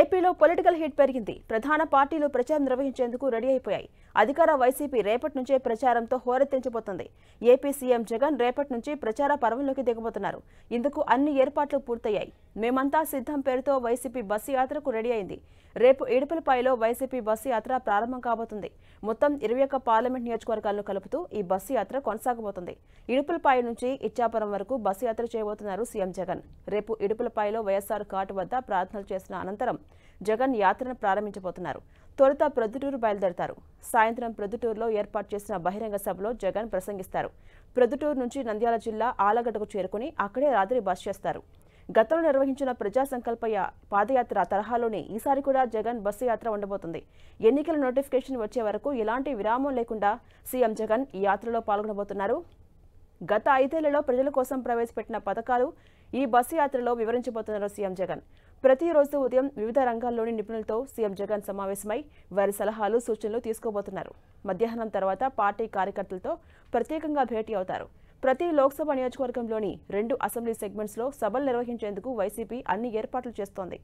ఏపీలో political heat పెరిగింది ప్రధాన పార్టీలు ప్రచారం నిర్వహించేందుకు రెడీ అయిపోయాయి అధికార వైసీపీ రేపటి నుంచే ప్రచారంతో హోరెత్తించబోతుంది ఏపీ సీఎం జగన్ రేపటి నుంచి ప్రచార పర్వంలోకి దిగబోతున్నారు ఇందుకు అన్ని ఏర్పాట్లు పూర్తయ్యాయి మేమంతా సిద్ధం పేరుతో వైసీపీ బస్సు యాత్రకు రెడీ అయింది రేపు ఏడుపులపాయలో వైసీపీ బస్సు యాత్ర ప్రారంభం కాబోతుంది మొత్తం ఇరవై ఒక్క పార్లమెంట్ నియోజకవర్గాలను కలుపుతూ ఈ బస్సు యాత్ర కొనసాగబోతుంది ఇడుపులపాయ నుంచి ఇచ్చాపురం వరకు బస్సు యాత్ర చేయబోతున్నారు సీఎం జగన్ రేపు ఇడుపులపాయలో వైఎస్ఆర్ ఘాట్ వద్ద ప్రార్థనలు చేసిన అనంతరం జగన్ యాత్రను ప్రారంభించబోతున్నారు తొలుత ప్రొద్దుటూరు బయలుదేరతారు సాయంత్రం ప్రొద్దుటూరులో ఏర్పాటు చేసిన బహిరంగ సభలో జగన్ ప్రసంగిస్తారు ప్రొద్దుటూరు నుంచి నంద్యాల జిల్లా ఆలగడ్డకు చేరుకుని అక్కడే రాత్రి బస్ చేస్తారు గతంలో నిర్వహించిన ప్రజా సంకల్ప పాదయాత్ర తరహాలోనే ఈసారి కూడా జగన్ బస్సు యాత్ర ఉండబోతుంది ఎన్నికల నోటిఫికేషన్ వచ్చే వరకు ఎలాంటి విరామం లేకుండా సీఎం జగన్ ఈ యాత్రలో పాల్గొనబోతున్నారు గత ఐదేళ్లలో ప్రజల కోసం ప్రవేశపెట్టిన పథకాలు ఈ బస్సు యాత్రలో వివరించబోతున్నారు సీఎం జగన్ ప్రతిరోజు ఉదయం వివిధ రంగాల్లోని నిపుణులతో సీఎం జగన్ సమావేశమై వారి సలహాలు సూచనలు తీసుకోబోతున్నారు మధ్యాహ్నం తర్వాత పార్టీ కార్యకర్తలతో ప్రత్యేకంగా భేటీ అవుతారు ప్రతి లోక్సభ నియోజకవర్గంలోని రెండు అసెంబ్లీ సెగ్మెంట్స్లో సభలు నిర్వహించేందుకు వైసీపీ అన్ని ఏర్పాట్లు చేస్తోంది